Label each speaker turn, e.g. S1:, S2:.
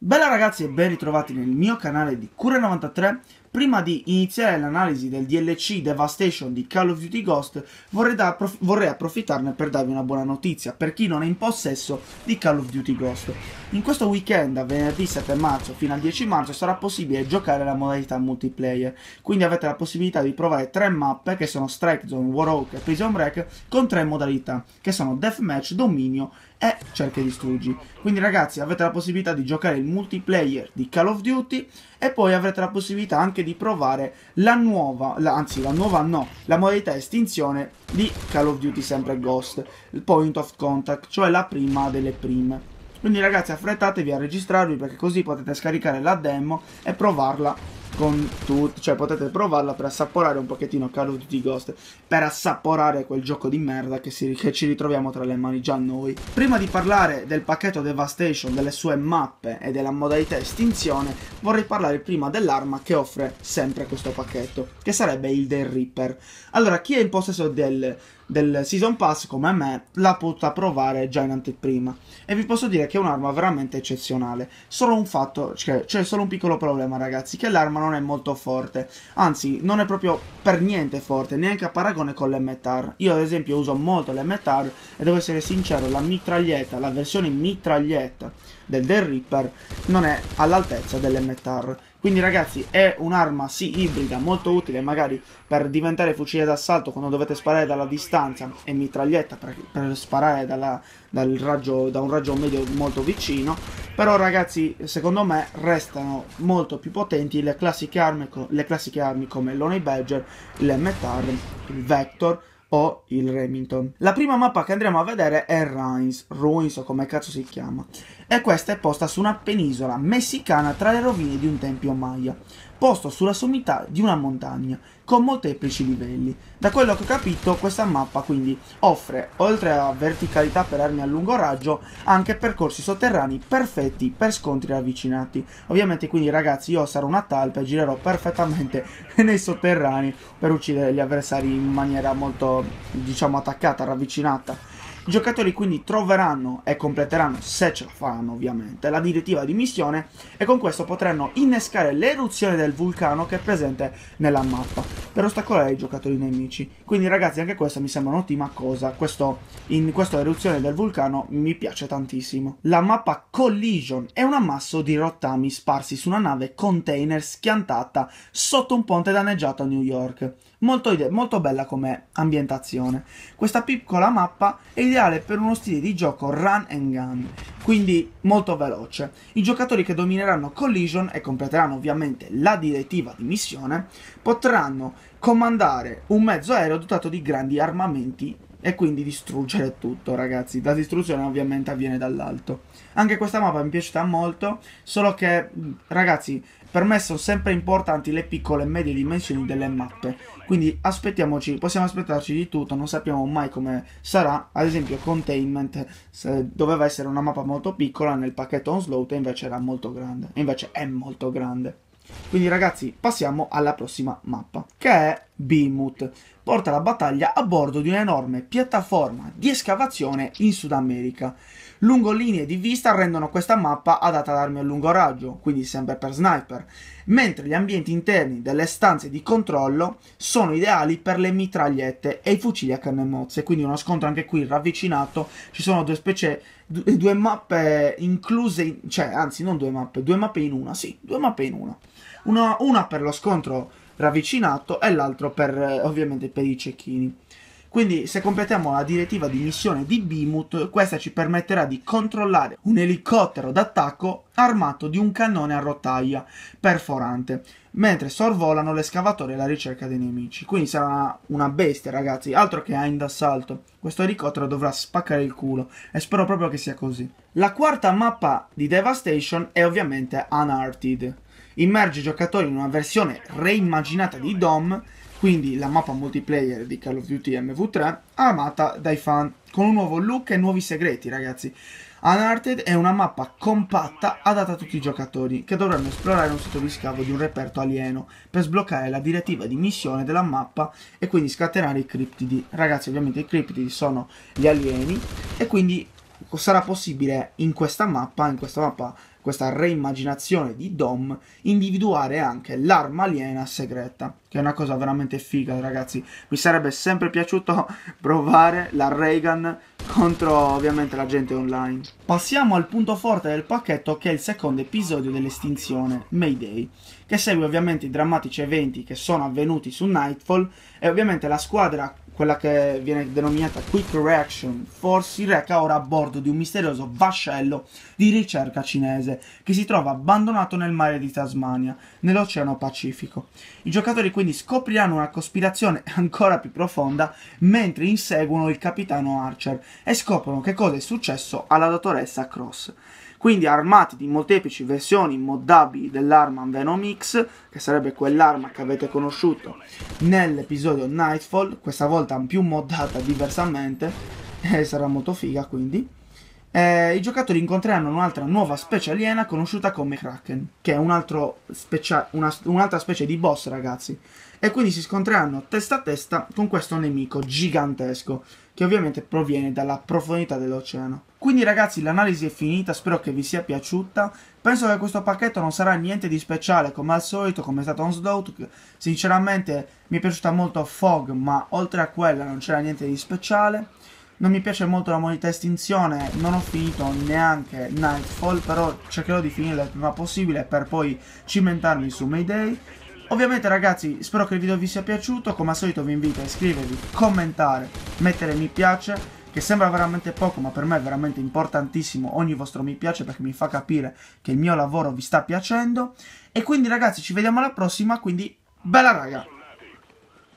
S1: Bella ragazzi e ben ritrovati nel mio canale di Cure93 Prima di iniziare l'analisi del DLC Devastation di Call of Duty Ghost, vorrei, approf- vorrei, approfittarne per darvi una buona notizia per chi non è in possesso di Call of Duty Ghost. In questo weekend, da venerdì 7 marzo fino al 10 marzo, sarà possibile giocare la modalità multiplayer, quindi avete la possibilità di provare tre mappe che sono Strike Zone, Warhawk e Prison Break con tre modalità, che sono Deathmatch, Dominio e Cerchi e distruggi. Quindi ragazzi avete la possibilità di giocare il multiplayer di Call of Duty e poi avrete la possibilità anche anche di provare la nuova, la, anzi la nuova no, la modalità estinzione di Call of Duty sempre Ghost, il Point of Contact, cioè la prima delle prime. Quindi ragazzi affrettatevi a registrarvi perché così potete scaricare la demo e provarla con tutto, cioè potete provarla per assaporare un pochettino Call of Duty Ghost, per assaporare quel gioco di merda che, si, che, ci ritroviamo tra le mani già noi. Prima di parlare del pacchetto Devastation, delle sue mappe e della modalità estinzione, vorrei parlare prima dell'arma che offre sempre questo pacchetto, che sarebbe il The Reaper. Allora, chi è in possesso del del Season Pass, come me, l'ha potuta provare già in anteprima. E vi posso dire che è un'arma veramente eccezionale. Solo un fatto, cioè, c'è solo un piccolo problema, ragazzi, che l'arma non è molto forte. Anzi, non è proprio per niente forte, neanche a paragone con l'MTAR. Io, ad esempio, uso molto l'MTAR e devo essere sincero, la mitraglietta, la versione mitraglietta del The Reaper, non è all'altezza dell'MTAR. Quindi ragazzi è un'arma sì ibrida molto utile magari per diventare fucile d'assalto quando dovete sparare dalla distanza e mitraglietta per, per sparare dalla, raggio, da un raggio medio molto vicino però ragazzi secondo me restano molto più potenti le classiche armi, le classiche armi come l'Honey Badger, l'M-Tar, il Vector o il Remington. La prima mappa che andremo a vedere è Rhines, Ruins o come cazzo si chiama, e questa è posta su una penisola messicana tra le rovine di un tempio Maya posto sulla sommità di una montagna con molteplici livelli. Da quello che ho capito questa mappa quindi offre, oltre a verticalità per armi a lungo raggio, anche percorsi sotterranei perfetti per scontri ravvicinati. Ovviamente quindi ragazzi io sarò una talpa e girerò perfettamente nei sotterranei per uccidere gli avversari in maniera molto diciamo attaccata, ravvicinata. I giocatori quindi troveranno e completeranno, se ce la faranno ovviamente, la direttiva di missione e con questo potranno innescare l'eruzione del vulcano che è presente nella mappa per ostacolare i giocatori nemici. Quindi ragazzi anche questa mi sembra un'ottima cosa, questo, in questa eruzione del vulcano mi piace tantissimo. La mappa Collision è un ammasso di rottami sparsi su una nave container schiantata sotto un ponte danneggiato a New York. Molto, molto bella come ambientazione. Questa piccola mappa è ideale per uno stile di gioco run and gun, quindi molto veloce. I giocatori che domineranno Collision e completeranno ovviamente la direttiva di missione potranno comandare un mezzo aereo dotato di grandi armamenti e quindi distruggere tutto, ragazzi. La distruzione ovviamente avviene dall'alto. Anche questa mappa mi è piaciuta molto, solo che, ragazzi, per me sono sempre importanti le piccole e medie dimensioni delle mappe. Quindi aspettiamoci, possiamo aspettarci di tutto, non sappiamo mai come sarà. Ad esempio Containment doveva essere una mappa molto piccola nel pacchetto Onslaught e invece era molto grande. E invece è molto grande. Quindi ragazzi passiamo alla prossima mappa che è Behemoth porta la battaglia a bordo di un'enorme piattaforma di escavazione in Sud America. Lungolinee di vista rendono questa mappa adatta ad armi a lungo raggio, quindi sempre per sniper, mentre gli ambienti interni delle stanze di controllo sono ideali per le mitragliette e i fucili a canne mozze, quindi uno scontro anche qui ravvicinato, ci sono due specie due mappe incluse, in, cioè anzi non due mappe, due mappe in una, sì, due mappe in una. Una, una per lo scontro ravvicinato e l'altro per, eh, ovviamente per i cecchini. Quindi se completiamo la direttiva di missione di Bimut, questa ci permetterà di controllare un elicottero d'attacco armato di un cannone a rotaia perforante, mentre sorvolano l'escavatore alla ricerca dei nemici. Quindi sarà una bestia ragazzi, altro che Hind d'assalto. Questo elicottero dovrà spaccare il culo e spero proprio che sia così. La quarta mappa di Devastation è ovviamente Unhearted immerge i giocatori in una versione reimmaginata di DOM, quindi la mappa multiplayer di Call of Duty MV3, amata dai fan, con un nuovo look e nuovi segreti ragazzi. Unearthed è una mappa compatta adatta a tutti i giocatori che dovranno esplorare un sito di scavo di un reperto alieno per sbloccare la direttiva di missione della mappa e quindi scatenare i criptidi. Ragazzi ovviamente i criptidi sono gli alieni e quindi sarà possibile in questa mappa, in questa mappa questa reimmaginazione di Dom, individuare anche l'arma aliena segreta, che è una cosa veramente figa, ragazzi. Mi sarebbe sempre piaciuto provare la Reagan contro ovviamente la gente online. Passiamo al punto forte del pacchetto che è il secondo episodio dell'estinzione, Mayday, che segue ovviamente i drammatici eventi che sono avvenuti su Nightfall e ovviamente la squadra quella che viene denominata Quick Reaction Force, si reca ora a bordo di un misterioso vascello di ricerca cinese che si trova abbandonato nel mare di Tasmania, nell'Oceano Pacifico. I giocatori quindi scopriranno una cospirazione ancora più profonda mentre inseguono il capitano Archer e scoprono che cosa è successo alla dottoressa Cross quindi armati di molteplici versioni moddabili dell'arma Venom X, che sarebbe quell'arma che avete conosciuto nell'episodio Nightfall, questa volta più moddata diversamente, e sarà molto figa quindi eh, i giocatori incontreranno un'altra nuova specie aliena conosciuta come Kraken, che è un specia- una, un'altra specie di boss, ragazzi. E quindi si scontreranno testa a testa con questo nemico gigantesco, che ovviamente proviene dalla profondità dell'oceano. Quindi ragazzi l'analisi è finita, spero che vi sia piaciuta. Penso che questo pacchetto non sarà niente di speciale come al solito, come è stato on Onslaught. Sinceramente mi è piaciuta molto Fog, ma oltre a quella non c'era niente di speciale. Non mi piace molto la modalità estinzione, non ho finito neanche Nightfall, però cercherò di finirla il prima possibile per poi cimentarmi su Mayday. Ovviamente ragazzi spero che il video vi sia piaciuto, come al solito vi invito a iscrivervi, commentare, mettere mi piace, che sembra veramente poco ma per me è veramente importantissimo ogni vostro mi piace perché mi fa capire che il mio lavoro vi sta piacendo. E quindi ragazzi ci vediamo alla prossima, quindi bella raga!